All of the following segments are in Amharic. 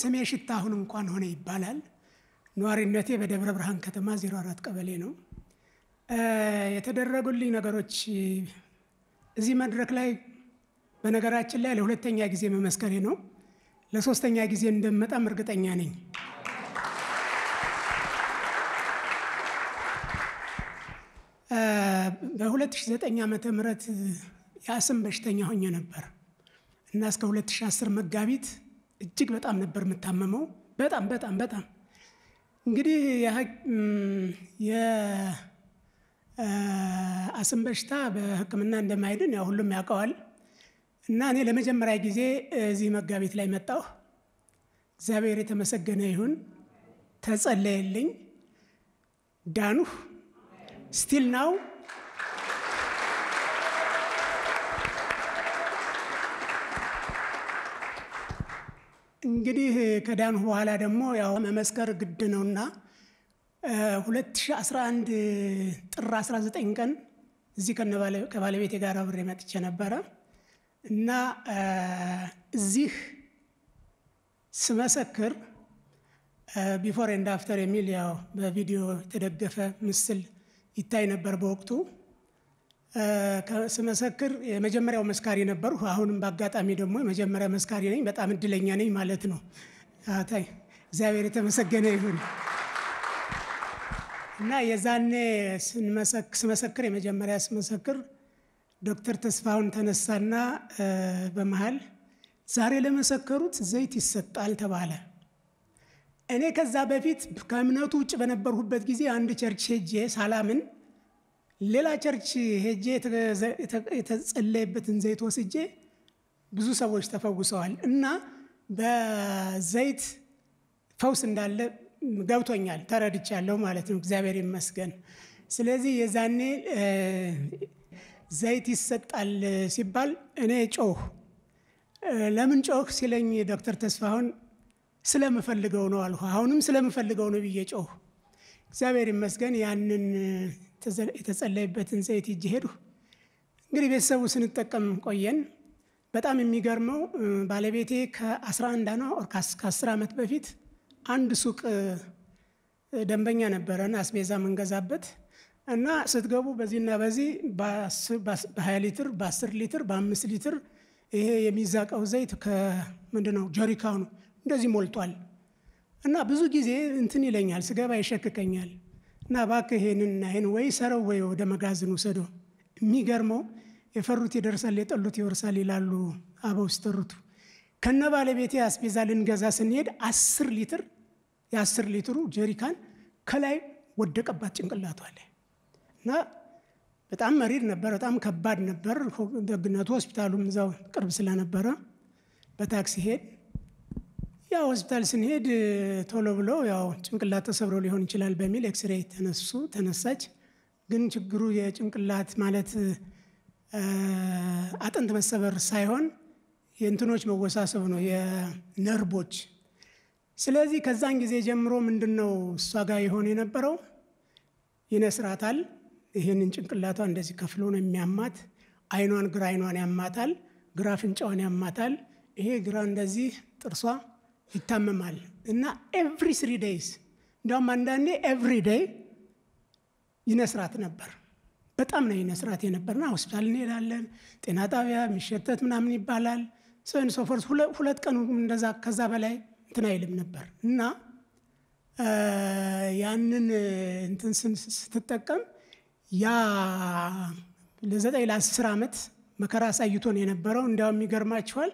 ስሜ ሽታ አሁን እንኳን ሆነ ይባላል። ነዋሪነቴ በደብረ ብርሃን ከተማ 04 ቀበሌ ነው። የተደረጉልኝ ነገሮች እዚህ መድረክ ላይ በነገራችን ላይ ለሁለተኛ ጊዜ መመስከሬ ነው። ለሶስተኛ ጊዜ እንደመጣም እርግጠኛ ነኝ። በ2009 ዓ ም የአስም በሽተኛ ሆኜ ነበር እና እስከ 2010 መጋቢት እጅግ በጣም ነበር የምታመመው። በጣም በጣም በጣም እንግዲህ የአስም በሽታ በሕክምና እንደማይድን ያው ሁሉም ያውቀዋል። እና እኔ ለመጀመሪያ ጊዜ እዚህ መጋቢት ላይ መጣሁ። እግዚአብሔር የተመሰገነ ይሁን። ተጸለየልኝ፣ ዳኑህ። ስቲል ናው እንግዲህ ከዳንሁ በኋላ ደግሞ ያው መመስከር ግድ ነውና 2011 ጥር 19 ቀን እዚህ ከባለቤቴ ጋር አብሬ መጥቼ ነበረ እና እዚህ ስመሰክር ቢፎር ኤንድ አፍተር የሚል ያው በቪዲዮ የተደገፈ ምስል ይታይ ነበር በወቅቱ። ስመሰክር የመጀመሪያው መስካሪ ነበሩ። አሁንም በአጋጣሚ ደግሞ የመጀመሪያ መስካሪ ነኝ በጣም እድለኛ ነኝ ማለት ነው። እግዚአብሔር የተመሰገነ ይሁን። እና የዛኔ ስመሰክር የመጀመሪያ ስመሰክር ዶክተር ተስፋውን ተነሳና በመሀል ዛሬ ለመሰከሩት ዘይት ይሰጣል ተባለ። እኔ ከዛ በፊት ከእምነቱ ውጭ በነበርሁበት ጊዜ አንድ ቸርች ሄጄ ሳላምን ሌላ ቸርች ሄጄ የተጸለየበትን ዘይት ወስጄ ብዙ ሰዎች ተፈውሰዋል እና በዘይት ፈውስ እንዳለ ገብቶኛል፣ ተረድቻለሁ ማለት ነው። እግዚአብሔር ይመስገን። ስለዚህ የዛኔ ዘይት ይሰጣል ሲባል እኔ ጮህ ለምን ጮህ ሲለኝ ዶክተር ተስፋሁን ስለምፈልገው ነው አልሁ። አሁንም ስለምፈልገው ነው ብዬ ጮህ እግዚአብሔር ይመስገን ያንን የተጸለይበትን ዘይት ይዤ ሄድሁ። እንግዲህ ቤተሰቡ ስንጠቀም ቆየን። በጣም የሚገርመው ባለቤቴ ከ11 አኗ ከ10 ዓመት በፊት አንድ ሱቅ ደንበኛ ነበረን አስቤዛ ምንገዛበት እና ስትገቡ በዚህና በዚህ በ20 ሊትር በ10 ሊትር በ5 ሊትር ይሄ የሚዛቀው ዘይት ከምንድን ነው ጀሪካኑ እንደዚህ ሞልቷል። እና ብዙ ጊዜ እንትን ይለኛል ስገባ ይሸክከኛል። እና እባክህ ይሄንና ይሄን ወይ ሰረው ወይ ወደ መጋዘን ውሰደው። የሚገርመው የፈሩት ይደርሳል የጠሉት ይወርሳል ይላሉ አበው ሲተርቱ። ከነ ባለቤቴ አስቤዛ ልንገዛ ስንሄድ አስር ሊትር የአስር ሊትሩ ጀሪካን ከላይ ወደቀባት ጭንቅላቷ ላይ እና በጣም መሪር ነበር፣ በጣም ከባድ ነበር። ደግነቱ ሆስፒታሉም እዛው ቅርብ ስለነበረ በታክሲ ሄድ ያው ሆስፒታል ስንሄድ ቶሎ ብሎ ያው ጭንቅላት ተሰብሮ ሊሆን ይችላል በሚል ኤክስሬይ ተነሱ ተነሳች። ግን ችግሩ የጭንቅላት ማለት አጥንት መሰበር ሳይሆን የእንትኖች መወሳሰብ ነው የነርቦች። ስለዚህ ከዛን ጊዜ ጀምሮ ምንድን ነው እሷ ጋር የሆነ የነበረው ይነስራታል። ይህንን ጭንቅላቷ እንደዚህ ከፍሎ ነው የሚያማት። አይኗን ግራ አይኗን ያማታል፣ ግራ አፍንጫዋን ያማታል። ይሄ ግራ እንደዚህ ጥርሷ ይታመማል እና ኤቭሪ ስሪ ደይስ እንዲያውም አንዳንዴ ኤቭሪ ደይ ይነስራት ነበር። በጣም ነው ይነስራት የነበርና ሆስፒታል እንሄዳለን፣ ጤና ጣቢያ የሚሸተት ምናምን ይባላል። ሰን ሶፎርስ ሁለት ቀን እንደዛ ከዛ በላይ እንትን አይልም ነበር እና ያንን እንትን ስትጠቀም ያ ለዘጠኝ ለአስር ዓመት መከራ አሳይቶን የነበረው እንዲያውም ይገርማችኋል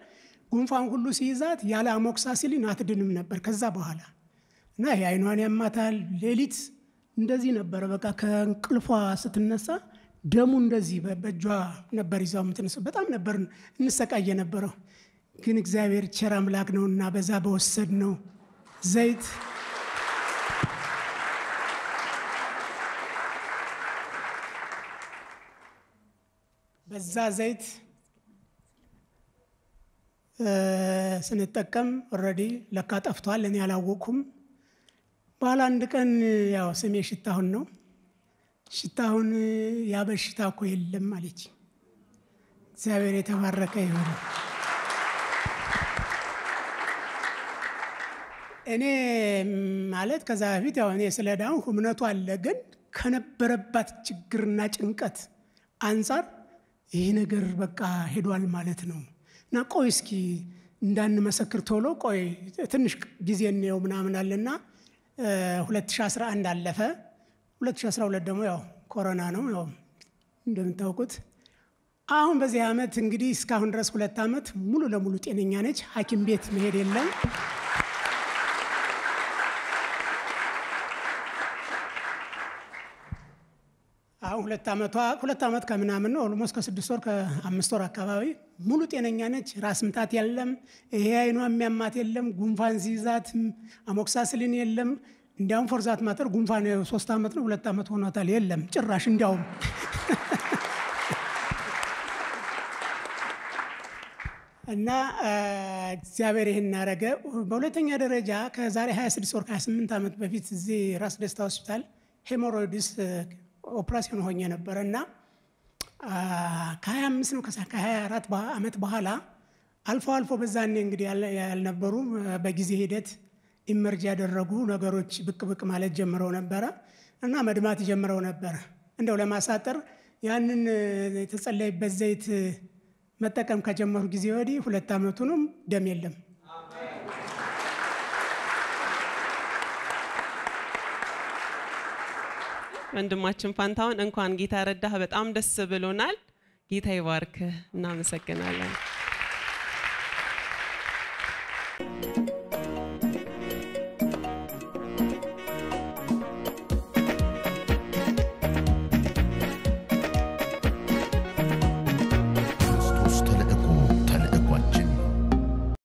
ጉንፋን ሁሉ ሲይዛት ያለ አሞክሳሲሊን አትድንም ነበር ከዛ በኋላ እና የአይኗን ያማታል። ሌሊት እንደዚህ ነበረ በቃ ከእንቅልፏ ስትነሳ ደሙ እንደዚህ በእጇ ነበር ይዛው የምትነሳ። በጣም ነበር እንሰቃይ የነበረው። ግን እግዚአብሔር ቸር አምላክ እና በዛ በወሰድ ነው ዘይት በዛ ዘይት ስንጠቀም ኦልሬዲ ለካ ጠፍቷል፣ እኔ አላወቅኩም። በኋላ አንድ ቀን ያው ስሜ ሽታሁን ነው ሽታሁን ያበሽታ እኮ የለም አለች። እግዚአብሔር የተባረከ ይሁን። እኔ ማለት ከዛ በፊት ያው እኔ ስለ ዳንሁ እምነቱ አለ፣ ግን ከነበረባት ችግርና ጭንቀት አንጻር ይህ ነገር በቃ ሄዷል ማለት ነው እና ቆይ እስኪ እንዳንመሰክር ቶሎ ቆይ ትንሽ ጊዜ እንየው ምናምን አለና 2011 አለፈ። 2012 ደግሞ ያው ኮሮና ነው ያው እንደምታውቁት። አሁን በዚህ ዓመት እንግዲህ እስካሁን ድረስ ሁለት ዓመት ሙሉ ለሙሉ ጤነኛ ነች። ሐኪም ቤት መሄድ የለም። ሁለት ዓመቷ ሁለት ዓመት ከምናምን ነው ኦልሞስ ከስድስት ወር ከአምስት ወር አካባቢ ሙሉ ጤነኛ ነች። ራስ ምታት የለም፣ ይሄ አይኗ የሚያማት የለም፣ ጉንፋን ሲይዛት አሞክሳስሊን የለም። እንዲያውም ፎርዛት ማተር ጉንፋን ሶስት ዓመት ነው ሁለት ዓመት ሆኗታል፣ የለም ጭራሽ እንዲያውም እና እግዚአብሔር ይህን እናደረገ። በሁለተኛ ደረጃ ከዛሬ 26 ወር 28 ዓመት በፊት እዚህ ራስ ደስታ ሆስፒታል ሄሞሮይድስ ኦፕራሲዮን ሆኜ ነበር እና ከ25 ነው ከ24 ዓመት በኋላ አልፎ አልፎ በዛኔ እንግዲህ ያልነበሩ በጊዜ ሂደት ኢመርጅ ያደረጉ ነገሮች ብቅ ብቅ ማለት ጀምረው ነበረ እና መድማት ጀምረው ነበረ። እንደው ለማሳጠር ያንን የተጸለይበት ዘይት መጠቀም ከጀመሩ ጊዜ ወዲህ ሁለት ዓመቱንም ደም የለም። ወንድማችን ፋንታውን እንኳን ጌታ ረዳህ። በጣም ደስ ብሎናል። ጌታ ይባርክህ። እናመሰግናለን።